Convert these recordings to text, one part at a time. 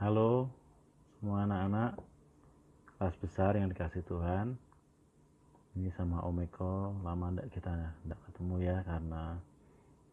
Halo semua anak-anak kelas besar yang dikasih Tuhan. Ini sama Omeko lama ndak kita tidak ketemu ya karena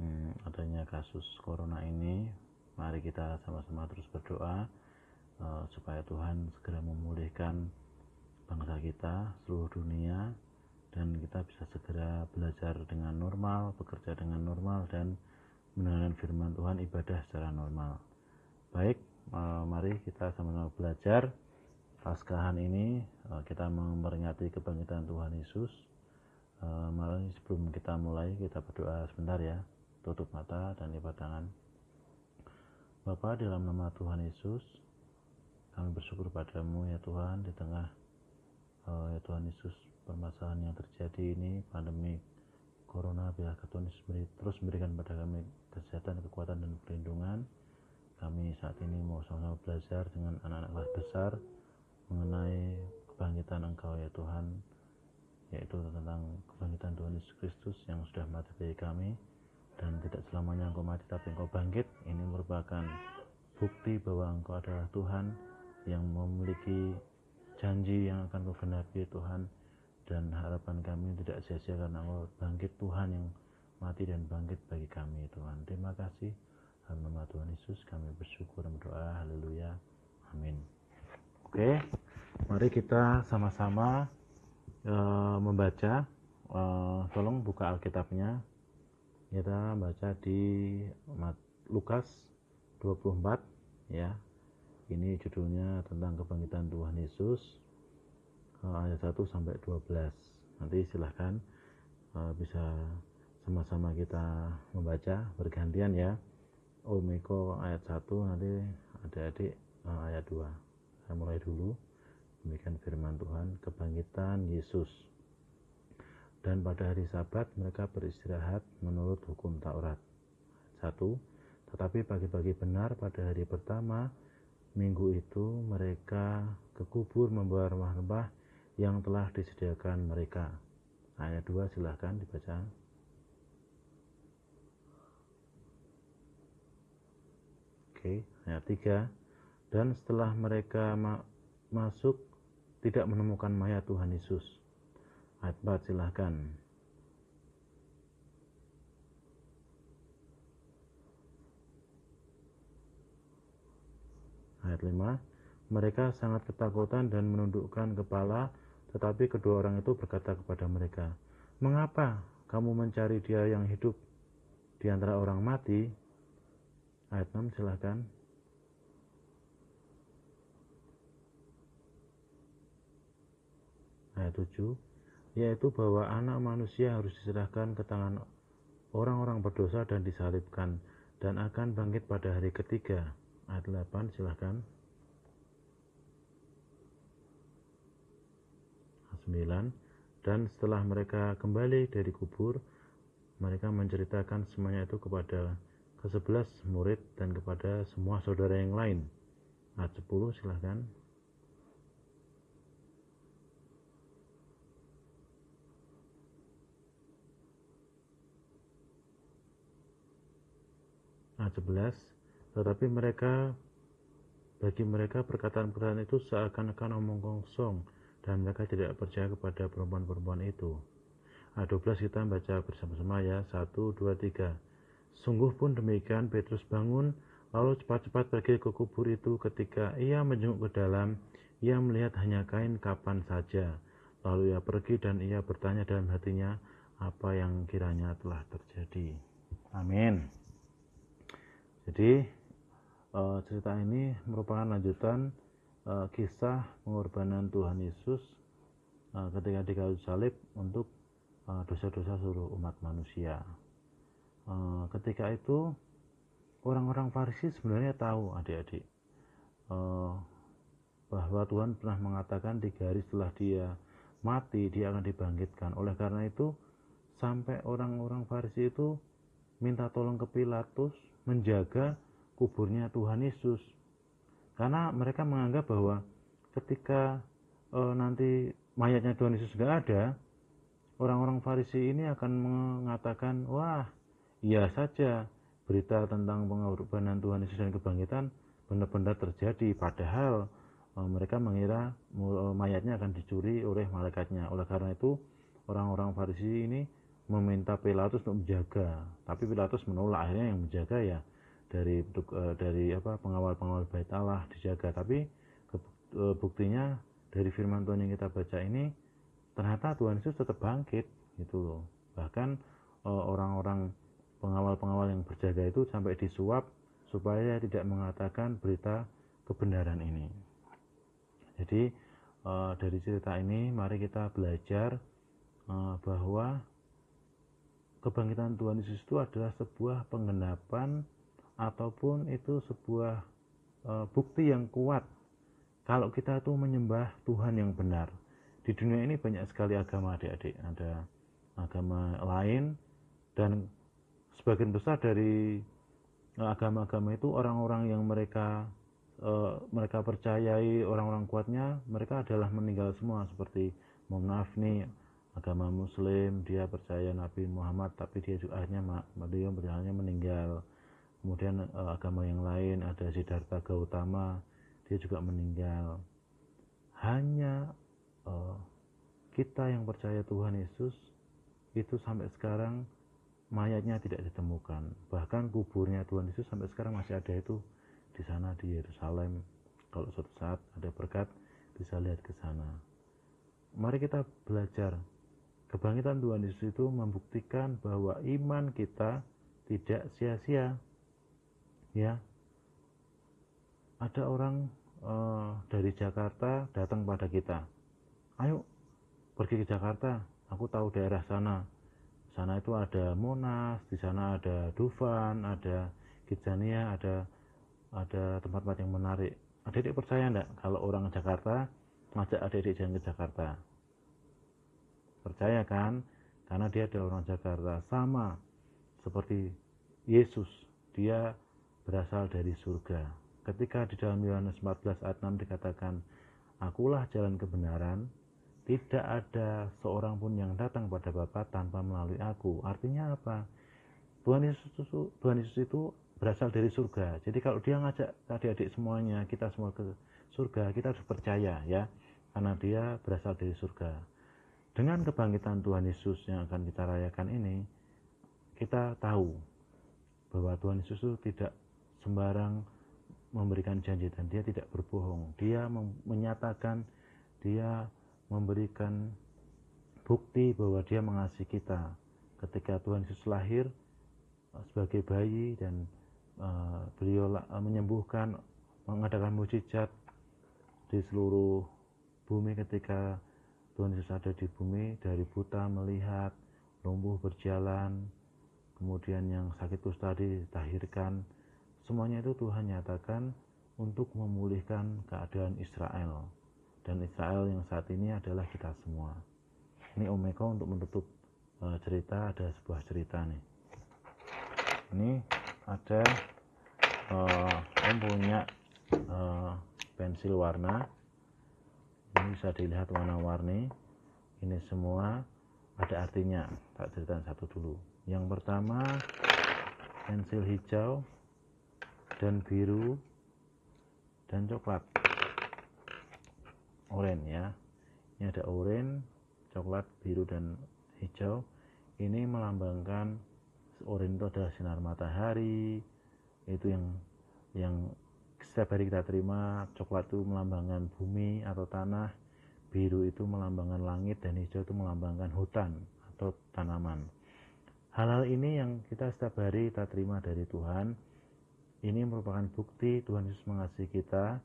hmm, adanya kasus corona ini. Mari kita sama-sama terus berdoa uh, supaya Tuhan segera memulihkan bangsa kita, seluruh dunia dan kita bisa segera belajar dengan normal, bekerja dengan normal dan menanam firman Tuhan ibadah secara normal. Baik, eh, mari kita sama-sama belajar Paskahan ini eh, kita memperingati kebangkitan Tuhan Yesus. Eh, malam ini sebelum kita mulai kita berdoa sebentar ya. Tutup mata dan lipat tangan. Bapa di dalam nama Tuhan Yesus, kami bersyukur padamu ya Tuhan di tengah ya Tuhan Yesus permasalahan yang terjadi ini pandemi Corona biarlah Tuhan Yesus terus memberikan pada kami kesehatan, kekuatan dan perlindungan kami saat ini mau sama-sama belajar dengan anak-anak kelas besar mengenai kebangkitan Engkau ya Tuhan, yaitu tentang kebangkitan Tuhan Yesus Kristus yang sudah mati bagi kami dan tidak selamanya Engkau mati tapi Engkau bangkit. Ini merupakan bukti bahwa Engkau adalah Tuhan yang memiliki janji yang akan Kau benahi ya Tuhan dan harapan kami tidak sia-sia karena Engkau bangkit Tuhan yang mati dan bangkit bagi kami ya Tuhan. Terima kasih. Dalam nama Tuhan Yesus kami bersyukur dan berdoa. Haleluya. Amin. Oke, mari kita sama-sama uh, membaca. Uh, tolong buka Alkitabnya. Kita baca di Lukas 24 ya. Ini judulnya tentang kebangkitan Tuhan Yesus uh, ayat 1 sampai 12. Nanti silahkan bisa sama-sama kita membaca bergantian ya. Omiko oh, ayat 1 nanti adik-adik eh, ayat 2 saya mulai dulu demikian firman Tuhan kebangkitan Yesus dan pada hari sabat mereka beristirahat menurut hukum Taurat 1 tetapi pagi-pagi benar pada hari pertama minggu itu mereka ke kubur membawa rempah-rempah yang telah disediakan mereka ayat 2 silahkan dibaca okay. ayat 3 dan setelah mereka ma masuk tidak menemukan mayat Tuhan Yesus ayat 4 silahkan ayat 5 mereka sangat ketakutan dan menundukkan kepala tetapi kedua orang itu berkata kepada mereka mengapa kamu mencari dia yang hidup di antara orang mati Ayat 6 silahkan. Ayat 7 yaitu bahwa anak manusia harus diserahkan ke tangan orang-orang berdosa dan disalibkan dan akan bangkit pada hari ketiga. Ayat 8 silahkan. 9 dan setelah mereka kembali dari kubur mereka menceritakan semuanya itu kepada ke-11 murid dan kepada semua saudara yang lain. Ayat 10 silahkan. Ayat 11. Tetapi mereka bagi mereka perkataan-perkataan itu seakan-akan omong kosong dan mereka tidak percaya kepada perempuan-perempuan itu. Ayat 12 kita baca bersama-sama ya. 1, 2, 3. Sungguh pun demikian Petrus bangun, lalu cepat-cepat pergi ke kubur itu ketika ia menjenguk ke dalam, ia melihat hanya kain kapan saja. Lalu ia pergi dan ia bertanya dalam hatinya apa yang kiranya telah terjadi. Amin. Jadi eh, cerita ini merupakan lanjutan eh, kisah pengorbanan Tuhan Yesus eh, ketika di kayu salib untuk dosa-dosa seluruh umat manusia. Eh, ketika itu orang-orang Farisi sebenarnya tahu adik-adik eh, bahwa Tuhan pernah mengatakan di hari setelah dia mati dia akan dibangkitkan oleh karena itu sampai orang-orang Farisi itu minta tolong ke Pilatus menjaga kuburnya Tuhan Yesus karena mereka menganggap bahwa ketika eh, nanti mayatnya Tuhan Yesus gak ada orang-orang Farisi ini akan mengatakan wah iya saja berita tentang pengorbanan Tuhan Yesus dan kebangkitan benar-benar terjadi padahal e, mereka mengira e, mayatnya akan dicuri oleh malaikatnya oleh karena itu orang-orang Farisi ini meminta Pilatus untuk menjaga tapi Pilatus menolak akhirnya yang menjaga ya dari e, dari apa pengawal-pengawal bait Allah dijaga tapi buktinya dari firman Tuhan yang kita baca ini ternyata Tuhan Yesus tetap bangkit gitu loh bahkan orang-orang pengawal-pengawal yang berjaga itu sampai disuap supaya tidak mengatakan berita kebenaran ini. Jadi eh, dari cerita ini mari kita belajar eh, bahwa kebangkitan Tuhan Yesus itu adalah sebuah pengendapan ataupun itu sebuah eh, bukti yang kuat kalau kita itu menyembah Tuhan yang benar. Di dunia ini banyak sekali agama adik-adik, ada agama lain dan sebagian besar dari e, agama-agama itu orang-orang yang mereka e, mereka percayai orang-orang kuatnya mereka adalah meninggal semua seperti mohon nih agama muslim dia percaya Nabi Muhammad tapi dia juga akhirnya beliau berjalannya meninggal kemudian e, agama yang lain ada Siddhartha Gautama dia juga meninggal hanya e, kita yang percaya Tuhan Yesus itu sampai sekarang mayatnya tidak ditemukan bahkan kuburnya Tuhan Yesus sampai sekarang masih ada itu di sana di Yerusalem kalau suatu saat ada berkat bisa lihat ke sana mari kita belajar kebangkitan Tuhan Yesus itu membuktikan bahwa iman kita tidak sia-sia ya ada orang uh, dari Jakarta datang pada kita ayo pergi ke Jakarta aku tahu daerah sana sana itu ada Monas, di sana ada Dufan, ada Kijania, ada ada tempat-tempat yang menarik. Adik-adik percaya enggak kalau orang Jakarta ngajak adik-adik jalan ke Jakarta? Percaya kan? Karena dia adalah orang Jakarta. Sama seperti Yesus, dia berasal dari surga. Ketika di dalam Yohanes 14 ayat 6 dikatakan, Akulah jalan kebenaran, tidak ada seorang pun yang datang pada Bapa tanpa melalui aku. Artinya apa? Tuhan Yesus itu, Tuhan Yesus itu berasal dari surga. Jadi kalau dia ngajak tadi adik semuanya, kita semua ke surga, kita harus percaya ya. Karena dia berasal dari surga. Dengan kebangkitan Tuhan Yesus yang akan kita rayakan ini, kita tahu bahwa Tuhan Yesus itu tidak sembarang memberikan janji dan dia tidak berbohong. Dia menyatakan dia memberikan bukti bahwa dia mengasihi kita ketika Tuhan Yesus lahir eh, sebagai bayi dan eh, beliau eh, menyembuhkan mengadakan mujizat di seluruh bumi ketika Tuhan Yesus ada di bumi dari buta melihat lumpuh berjalan kemudian yang sakit itu tadi ditahirkan semuanya itu Tuhan nyatakan untuk memulihkan keadaan Israel dan Israel yang saat ini adalah kita semua. Ini Omega untuk menutup e, cerita ada sebuah cerita nih. Ini ada e, Om punya e, pensil warna. Ini bisa dilihat warna-warni. Ini semua ada artinya. Tak cerita satu dulu. Yang pertama pensil hijau dan biru dan coklat orange ya ini ada oranye coklat biru dan hijau ini melambangkan oranye itu adalah sinar matahari itu yang yang setiap hari kita terima coklat itu melambangkan bumi atau tanah biru itu melambangkan langit dan hijau itu melambangkan hutan atau tanaman hal-hal ini yang kita setiap hari kita terima dari Tuhan ini merupakan bukti Tuhan Yesus mengasihi kita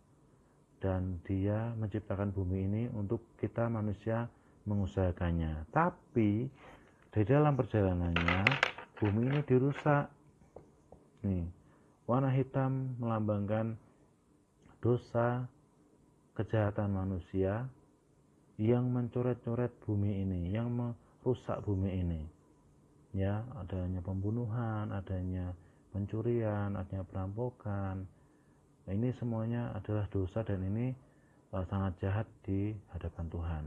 dan dia menciptakan bumi ini untuk kita manusia mengusahakannya. Tapi di dalam perjalanannya bumi ini dirusak. Nih, warna hitam melambangkan dosa kejahatan manusia yang mencoret-coret bumi ini, yang merusak bumi ini. Ya, adanya pembunuhan, adanya pencurian, adanya perampokan, Nah, ini semuanya adalah dosa dan ini uh, sangat jahat di hadapan Tuhan.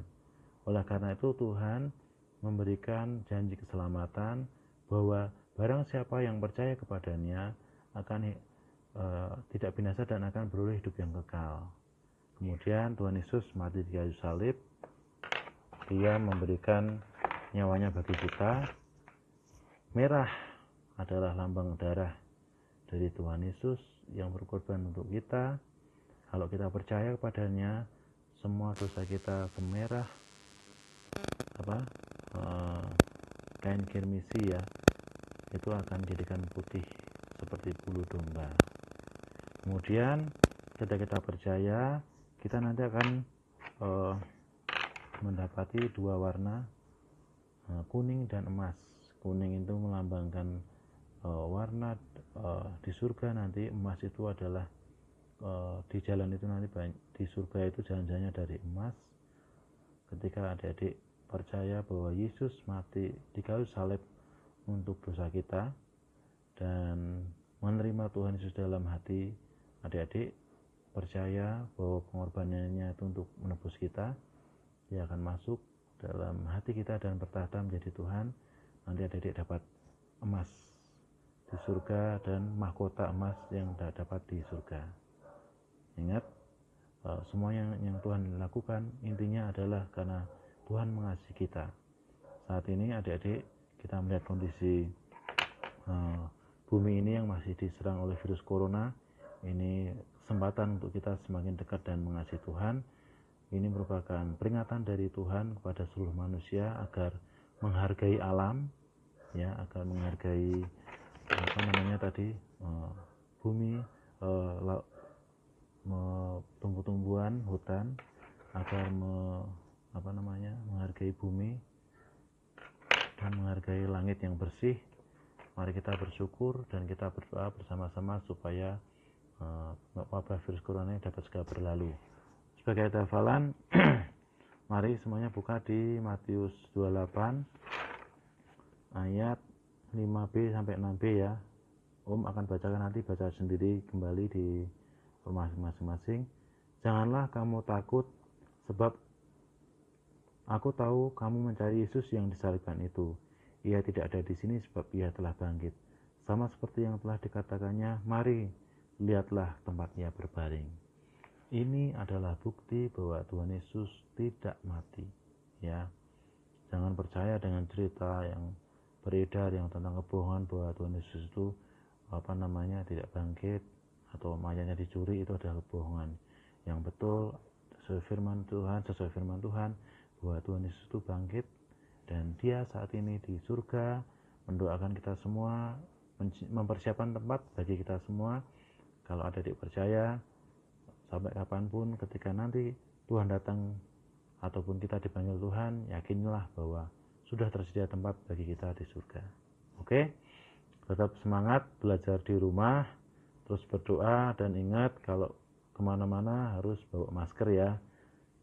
Oleh karena itu Tuhan memberikan janji keselamatan bahwa barang siapa yang percaya kepadanya akan uh, tidak binasa dan akan beroleh hidup yang kekal. Kemudian Tuhan Yesus mati di kayu salib. Dia memberikan nyawanya bagi kita. Merah adalah lambang darah dari Tuhan Yesus yang berkorban untuk kita. Kalau kita percaya kepadanya, semua dosa kita semerah apa e, kain kirmisi ya itu akan dijadikan putih seperti bulu domba. Kemudian ketika kita percaya, kita nanti akan e, mendapati dua warna e, kuning dan emas. Kuning itu melambangkan uh, warna uh, di surga nanti emas itu adalah uh, di jalan itu nanti banyak, di surga itu jalan-jalannya dari emas ketika adik-adik percaya bahwa Yesus mati di kayu salib untuk dosa kita dan menerima Tuhan Yesus dalam hati adik-adik percaya bahwa pengorbanannya itu untuk menebus kita dia akan masuk dalam hati kita dan bertahta menjadi Tuhan nanti adik-adik dapat emas di surga dan mahkota emas yang dapat di surga. Ingat, e, semua yang, yang Tuhan lakukan intinya adalah karena Tuhan mengasihi kita. Saat ini adik-adik kita melihat kondisi uh, bumi ini yang masih diserang oleh virus corona. Ini kesempatan untuk kita semakin dekat dan mengasihi Tuhan. Ini merupakan peringatan dari Tuhan kepada seluruh manusia agar menghargai alam, ya, agar menghargai apa namanya tadi eh, bumi uh, tumbuh-tumbuhan hutan agar me, apa namanya menghargai bumi dan menghargai langit yang bersih mari kita bersyukur dan kita berdoa bersama-sama supaya uh, wabah virus corona ini dapat segera berlalu sebagai tafalan mari semuanya buka di Matius 28 ayat 5B sampai 6B ya Om akan bacakan nanti baca sendiri kembali di rumah masing-masing janganlah kamu takut sebab aku tahu kamu mencari Yesus yang disalibkan itu ia tidak ada di sini sebab ia telah bangkit sama seperti yang telah dikatakannya mari lihatlah tempat tempatnya berbaring ini adalah bukti bahwa Tuhan Yesus tidak mati ya jangan percaya dengan cerita yang beredar yang tentang kebohongan bahwa Tuhan Yesus itu apa namanya tidak bangkit atau mayatnya dicuri itu adalah kebohongan yang betul sesuai firman Tuhan sesuai firman Tuhan bahwa Tuhan Yesus itu bangkit dan dia saat ini di surga mendoakan kita semua mempersiapkan tempat bagi kita semua kalau ada dipercaya sampai kapanpun ketika nanti Tuhan datang ataupun kita dipanggil Tuhan yakinlah bahwa sudah tersedia tempat bagi kita di surga. Oke, tetap semangat belajar di rumah, terus berdoa dan ingat kalau kemana-mana harus bawa masker ya.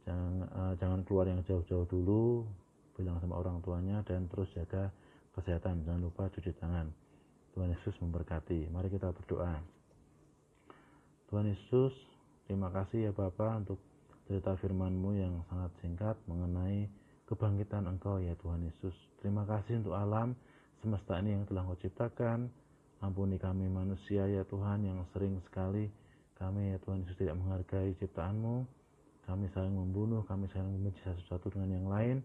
Jangan, uh, jangan keluar yang jauh-jauh dulu, bilang sama orang tuanya dan terus jaga kesehatan. Jangan lupa cuci tangan. Tuhan Yesus memberkati. Mari kita berdoa. Tuhan Yesus, terima kasih ya Bapak untuk cerita firman-Mu yang sangat singkat mengenai kebangkitan Engkau ya Tuhan Yesus. Terima kasih untuk alam semesta ini yang telah Engkau ciptakan. Ampuni kami manusia ya Tuhan yang sering sekali kami ya Tuhan Yesus tidak menghargai ciptaanmu. Kami saling membunuh, kami saling membenci satu-satu dengan yang lain.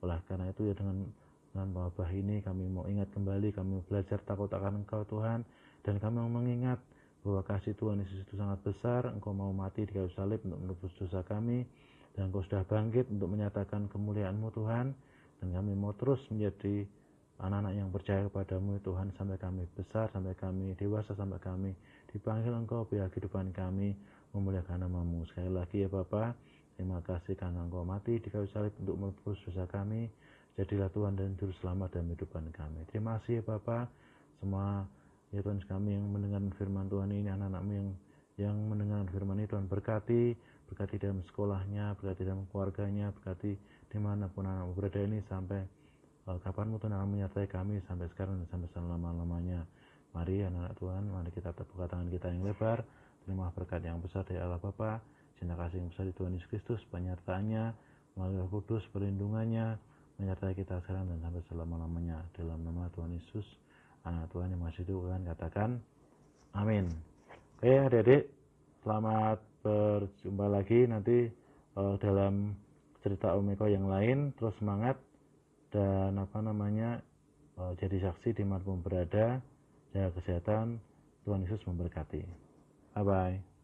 Oleh karena itu ya dengan dengan wabah ini kami mau ingat kembali, kami belajar takut akan Engkau Tuhan. Dan kami mau mengingat bahwa kasih Tuhan Yesus itu sangat besar. Engkau mau mati di kayu salib untuk menebus dosa kami dan engkau sudah bangkit untuk menyatakan kemuliaanmu Tuhan dan kami mau terus menjadi anak-anak yang percaya kepadamu Tuhan sampai kami besar sampai kami dewasa sampai kami dipanggil engkau biar kehidupan kami memuliakan namamu sekali lagi ya Bapa terima kasih karena engkau mati di kayu salib untuk menebus dosa kami jadilah Tuhan dan Juru Selamat dalam kehidupan kami terima kasih ya Bapa semua ya Tuhan kami yang mendengar firman Tuhan ini anak-anakmu yang yang mendengar firman ini Tuhan berkati berkati dalam sekolahnya, berkati dalam keluarganya, berkati dimanapun anak berada ini sampai uh, eh, kapanmu Tuhan akan menyertai kami sampai sekarang dan sampai selama-lamanya. Mari anak-anak Tuhan, mari kita tepuk tangan kita yang lebar, terima berkat yang besar dari Allah Bapa, cinta kasih yang besar di Tuhan Yesus Kristus, penyertaannya, melalui Roh Kudus, perlindungannya, menyertai kita sekarang dan sampai selama-lamanya. Dalam nama Tuhan Yesus, anak Tuhan yang masih Tuhan, katakan, amin. Oke adik-adik, selamat berjumpa lagi nanti uh, dalam cerita Omeko yang lain terus semangat dan apa namanya uh, jadi saksi di dimanapun berada jaga kesehatan Tuhan Yesus memberkati bye bye